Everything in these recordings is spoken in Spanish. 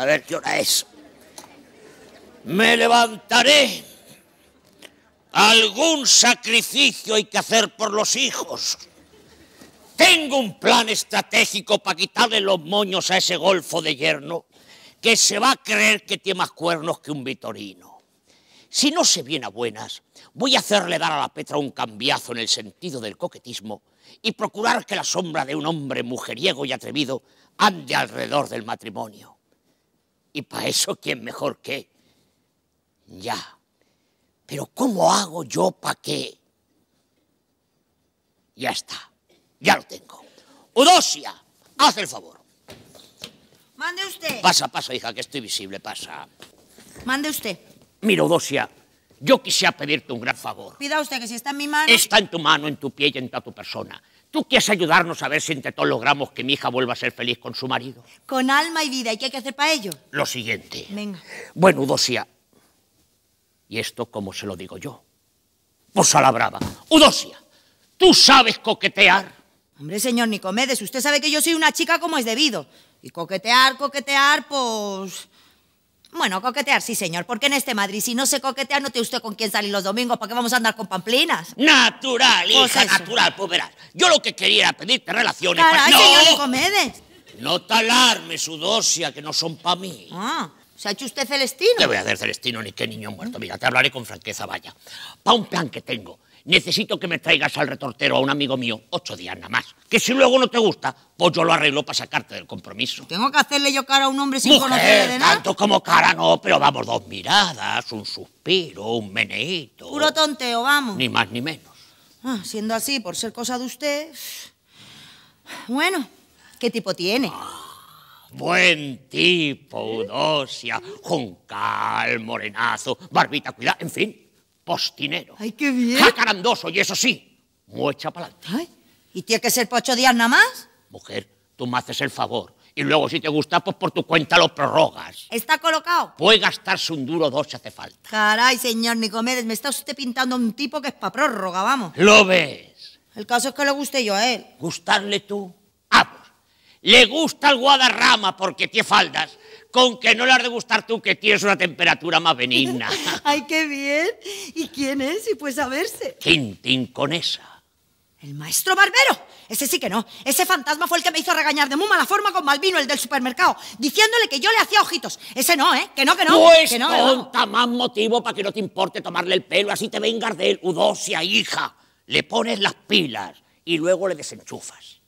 A ver qué hora es. Me levantaré. Algún sacrificio hay que hacer por los hijos. Tengo un plan estratégico para quitarle los moños a ese golfo de yerno que se va a creer que tiene más cuernos que un vitorino. Si no se viene a buenas, voy a hacerle dar a la Petra un cambiazo en el sentido del coquetismo y procurar que la sombra de un hombre mujeriego y atrevido ande alrededor del matrimonio. Y para eso, ¿quién mejor que? Ya. Pero ¿cómo hago yo para qué? Ya está. Ya lo tengo. ¡Odosia! haz el favor. Mande usted. Pasa, pasa, hija, que estoy visible, pasa. Mande usted. Mira, Odosia, yo quisiera pedirte un gran favor. Pida usted que si está en mi mano. Está en tu mano, en tu pie y en toda tu persona. ¿Tú quieres ayudarnos a ver si entre todos logramos que mi hija vuelva a ser feliz con su marido? Con alma y vida. ¿Y qué hay que hacer para ello? Lo siguiente. Venga. Bueno, Udosia. ¿Y esto cómo se lo digo yo? Pues a la brava. Udosia, ¿tú sabes coquetear? Hombre, señor Nicomedes, usted sabe que yo soy una chica como es debido. Y coquetear, coquetear, pues... Bueno, coquetear, sí, señor. Porque en este Madrid, si no se coquetea, no tiene usted con quién salir los domingos. porque vamos a andar con pamplinas? Natural, pues hija, natural. Pues verás, yo lo que quería era pedirte relaciones. Caray, ¡No! señor No te alarmes, Sudosia, que no son para mí. Ah, ¿se ha hecho usted celestino? Te voy a hacer celestino, ni qué niño muerto. Mira, te hablaré con franqueza, vaya. Para un plan que tengo necesito que me traigas al retortero a un amigo mío ocho días nada más. Que si luego no te gusta, pues yo lo arreglo para sacarte del compromiso. ¿Tengo que hacerle yo cara a un hombre sin conocerle ¿eh, de nada? tanto como cara no, pero vamos, dos miradas, un suspiro, un meneito. Puro tonteo, vamos. Ni más ni menos. Ah, siendo así, por ser cosa de usted... Bueno, ¿qué tipo tiene? Ah, buen tipo, Udosia. juncal, morenazo, barbita cuidado, en fin, postinero. ¡Ay, qué bien! Jacarandoso, y eso sí, mucha para ¿Y tiene que ser por ocho días nada más? Mujer, tú me haces el favor. Y luego, si te gusta, pues por tu cuenta lo prorrogas. ¿Está colocado? Puede gastarse un duro dos si hace falta. Caray, señor Nicomedes, me está usted pintando un tipo que es para prórroga, vamos. ¿Lo ves? El caso es que le guste yo a él. ¿Gustarle tú? Ah, pues, Le gusta el Guadarrama porque tiene faldas con que no le has de gustar tú que tienes una temperatura más benigna. ¡Ay, qué bien! ¿Y quién es? Y pues a verse. con esa? El maestro barbero. Ese sí que no. Ese fantasma fue el que me hizo regañar de muy mala forma con Malvino, el del supermercado, diciéndole que yo le hacía ojitos. Ese no, ¿eh? Que no, que no. Pues que no, tonta, más motivo para que no te importe tomarle el pelo, así te vengas de él, Udosia, hija. Le pones las pilas y luego le desenchufas.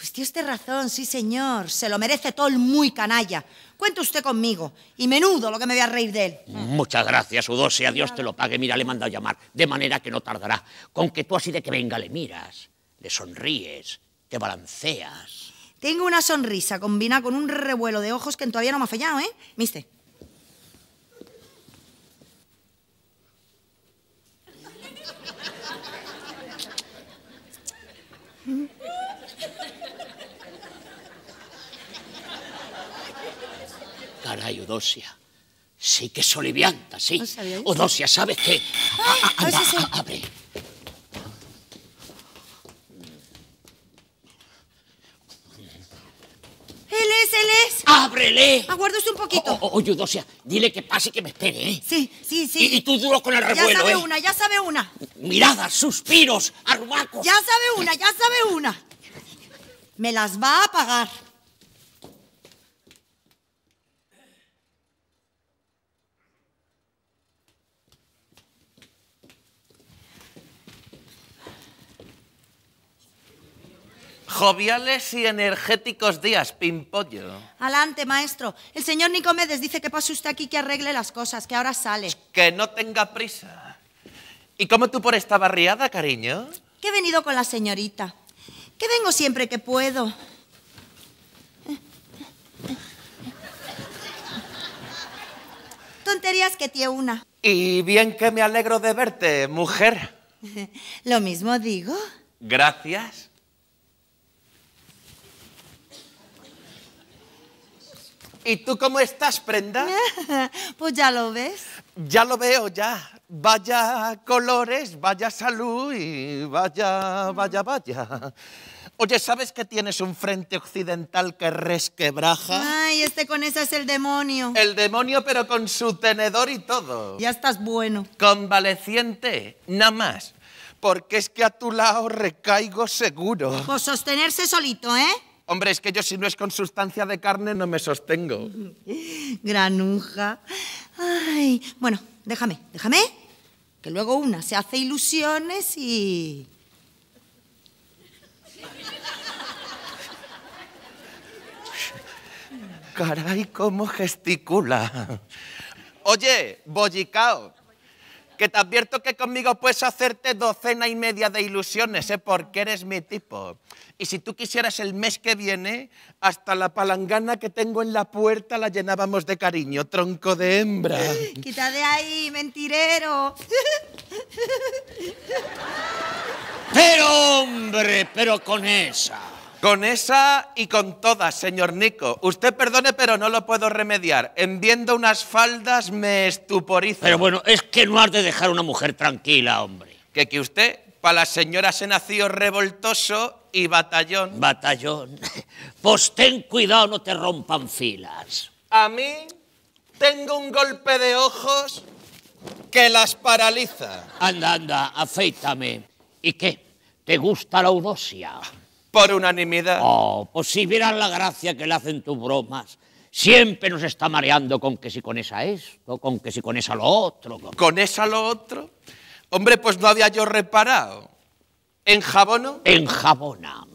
Pues tiene razón, sí señor, se lo merece todo el muy canalla. Cuente usted conmigo, y menudo lo que me voy a reír de él. Muchas gracias, Udose, a Dios te lo pague, mira, le he a llamar, de manera que no tardará. Con que tú así de que venga le miras, le sonríes, te balanceas. Tengo una sonrisa combina con un revuelo de ojos que todavía no me ha fallado, ¿eh? Mister. Caray, Eudosia. Sí que solivianta, sí. Odosia, ¿sabes qué? abre. Él es, él es. ¡Ábrele! Aguárdese un poquito. oye, dile que pase y que me espere, ¿eh? Sí, sí, sí. Y, tú duro con el revuelo, Ya sabe ¿eh? una, ya sabe una. Miradas, suspiros, arrumacos. Ya sabe una, ya sabe una. Me las va a pagar. Joviales y energéticos días, pimpollo. Adelante, maestro. El señor Nicomedes dice que pase usted aquí que arregle las cosas, que ahora sale. Pues que no tenga prisa. ¿Y cómo tú por esta barriada, cariño? Que he venido con la señorita. Que vengo siempre que puedo. Tonterías que tiene una. Y bien que me alegro de verte, mujer. Lo mismo digo. Gracias. ¿Y tú cómo estás, prenda? pues ya lo ves. Ya lo veo, ya. Vaya colores, vaya salud y vaya, vaya, vaya. Oye, ¿sabes que tienes un frente occidental que resquebraja? Ay, este con esa es el demonio. El demonio, pero con su tenedor y todo. Ya estás bueno. Convaleciente, nada más. Porque es que a tu lado recaigo seguro. Pues sostenerse solito, ¿eh? Hombre, es que yo si no es con sustancia de carne no me sostengo. Granuja. Ay, bueno, déjame, déjame. Que luego una se hace ilusiones y... Caray, cómo gesticula. Oye, Bollicao, que te advierto que conmigo puedes hacerte docena y media de ilusiones, ¿eh? porque eres mi tipo. Y si tú quisieras el mes que viene, hasta la palangana que tengo en la puerta la llenábamos de cariño, tronco de hembra. Quita de ahí, mentirero. Pero hombre, pero con esa. Con esa y con todas, señor Nico. Usted perdone, pero no lo puedo remediar. En viendo unas faldas me estuporiza. Pero bueno, es que no has de dejar una mujer tranquila, hombre. Que que usted, para la señora se nació revoltoso y batallón. Batallón. Pues ten cuidado, no te rompan filas. A mí tengo un golpe de ojos que las paraliza. Anda, anda, afeítame. ¿Y qué? ¿Te gusta la audacia? Por unanimidad. Oh, pues si vieran la gracia que le hacen tus bromas. Siempre nos está mareando con que si con esa esto, con que si con esa lo otro. Con, esa lo otro. Hombre, pues no había yo reparado. ¿En jabono? En jabona.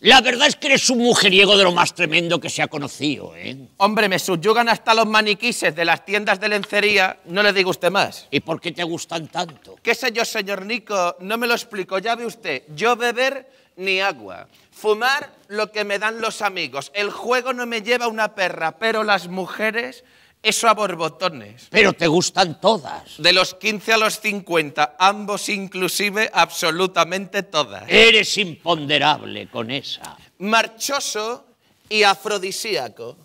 La verdad es que eres un mujeriego de lo más tremendo que se ha conocido, ¿eh? Hombre, me subyugan hasta los maniquises de las tiendas de lencería, no le digo usted más. ¿Y por qué te gustan tanto? ¿Qué sé yo, señor Nico? No me lo explico, ya ve usted. Yo beber ni agua. Fumar lo que me dan los amigos. El juego no me lleva una perra, pero las mujeres, eso a borbotones. Pero te gustan todas. De los 15 a los 50, ambos inclusive, absolutamente todas. Eres imponderable con esa. Marchoso y afrodisíaco.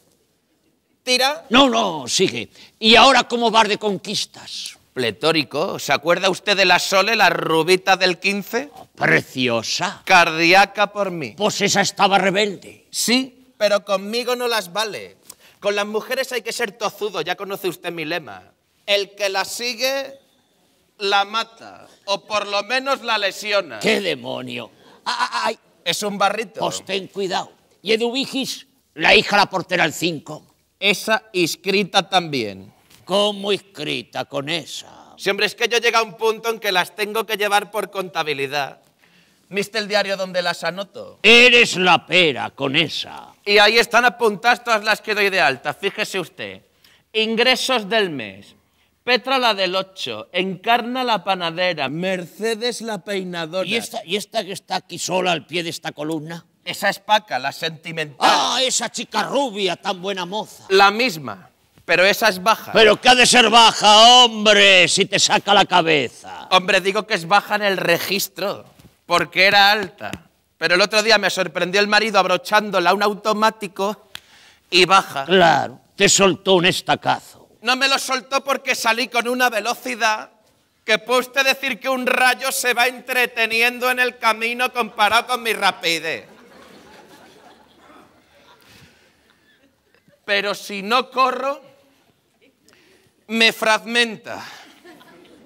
Tira. No, no, sigue. ¿Y ahora cómo bar de conquistas? pletórico. ¿Se acuerda usted de la Sole, la rubita del 15? preciosa. Cardiaca por mí. Pues esa estaba rebelde. Sí, pero conmigo no las vale. Con las mujeres hay que ser tozudo, ya conoce usted mi lema. El que la sigue, la mata, o por lo menos la lesiona. ¡Qué demonio! ¡Ay! Es un barrito. Pues ten cuidado. Y Eduvigis, la hija la portera del 5. Esa inscrita también. ¿Cómo escrita con esa? Siempre es que yo llega a un punto en que las tengo que llevar por contabilidad. ¿Viste el diario donde las anoto? Eres la pera con esa. Y ahí están apuntadas todas las que doy de alta. Fíjese usted. Ingresos del mes. Petra la del ocho, Encarna la panadera, Mercedes la peinadora. ¿Y esta, ¿Y esta que está aquí sola al pie de esta columna? Esa es Paca, la sentimental. ¡Ah, esa chica rubia, tan buena moza! La misma. Pero esa es baja. Pero ¿qué ha de ser baja, hombre, si te saca la cabeza? Hombre, digo que es baja en el registro, porque era alta. Pero el otro día me sorprendió el marido abrochándola un automático y baja. Claro, te soltó un estacazo. No me lo soltó porque salí con una velocidad que puede usted decir que un rayo se va entreteniendo en el camino comparado con mi rapidez. Pero si no corro, me fragmenta.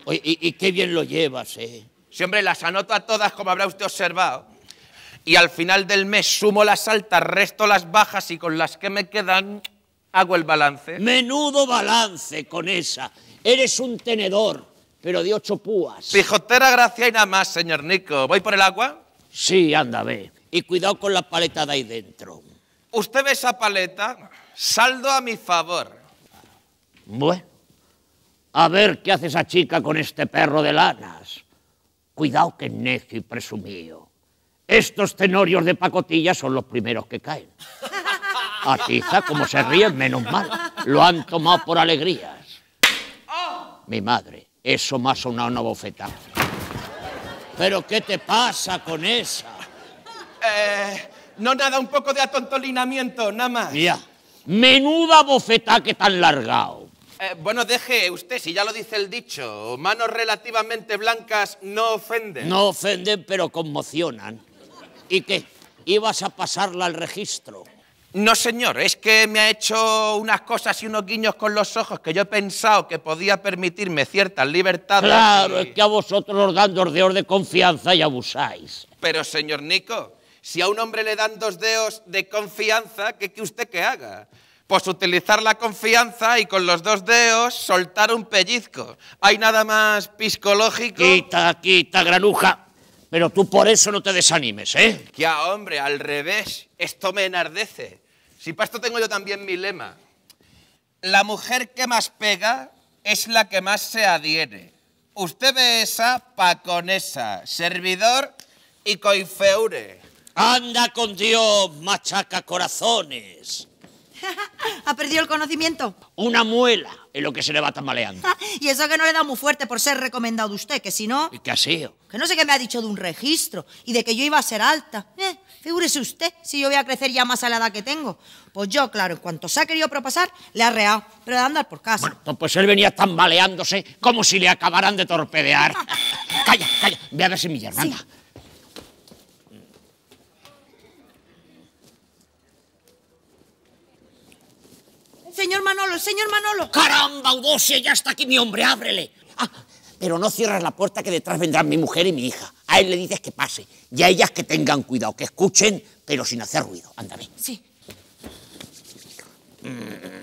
y, qué bien lo llevas, ¿eh? Siempre las anoto a todas, como habrá usted observado. Y al final del mes sumo las altas, resto las bajas y con las que me quedan hago el balance. Menudo balance con esa. Eres un tenedor, pero de ocho púas. Pijotera gracia y nada más, señor Nico. ¿Voy por el agua? Sí, anda, ve. Y cuidado con la paleta de ahí dentro. ¿Usted ve esa paleta? Saldo a mi favor. Bueno. A ver qué hace esa chica con este perro de lanas. Cuidado que necio y presumido. Estos tenorios de pacotilla son los primeros que caen. Atiza, como se ríen, menos mal. Lo han tomado por alegrías. Mi madre, eso más una una bofetada. ¿Pero qué te pasa con esa? Eh, no nada, un poco de atontolinamiento, nada más. Ya. Menuda bofetada que tan largado. Eh, bueno, deje usted, si ya lo dice el dicho, manos relativamente blancas no ofenden. No ofenden, pero conmocionan. ¿Y qué? ¿Ibas a pasarla al registro? No, señor, es que me ha hecho unas cosas y unos guiños con los ojos que yo he pensado que podía permitirme ciertas libertades. Claro, es que a vosotros os dan dos dedos de confianza y abusáis. Pero, señor Nico, si a un hombre le dan dos dedos de confianza, ¿qué que usted que haga? Pues utilizar la confianza y con los dos dedos soltar un pellizco. ¿Hay nada más psicológico. Quita, quita, granuja. Pero tú por eso no te desanimes, ¿eh? Ya, hombre, al revés. Esto me enardece. Si para esto tengo yo también mi lema. La mujer que más pega es la que más se adhiere. Usted ve esa con esa, servidor y coifeure. Anda con Dios, machaca corazones. ha perdido el conocimiento. Una muela es lo que se le va tambaleando. y eso que no le da muy fuerte por ser recomendado de usted, que si no... ¿Y qué ha sido? Que no sé qué me ha dicho de un registro y de que yo iba a ser alta. Eh, figúrese usted, si yo voy a crecer ya más a la edad que tengo. Pues yo, claro, en cuanto se ha querido propasar, le ha reado, pero de andar por casa. Pues, pues él venía tambaleándose como si le acabaran de torpedear. calla, calla, ve a ver si mi hermana... el señor Manolo. ¡Caramba, Eudosia, ya está aquí mi hombre! ¡Ábrele! Ah, pero no cierras la puerta que detrás vendrán mi mujer y mi hija. A él le dices que pase y a ellas que tengan cuidado, que escuchen, pero sin hacer ruido. Ándame. Sí. Mm.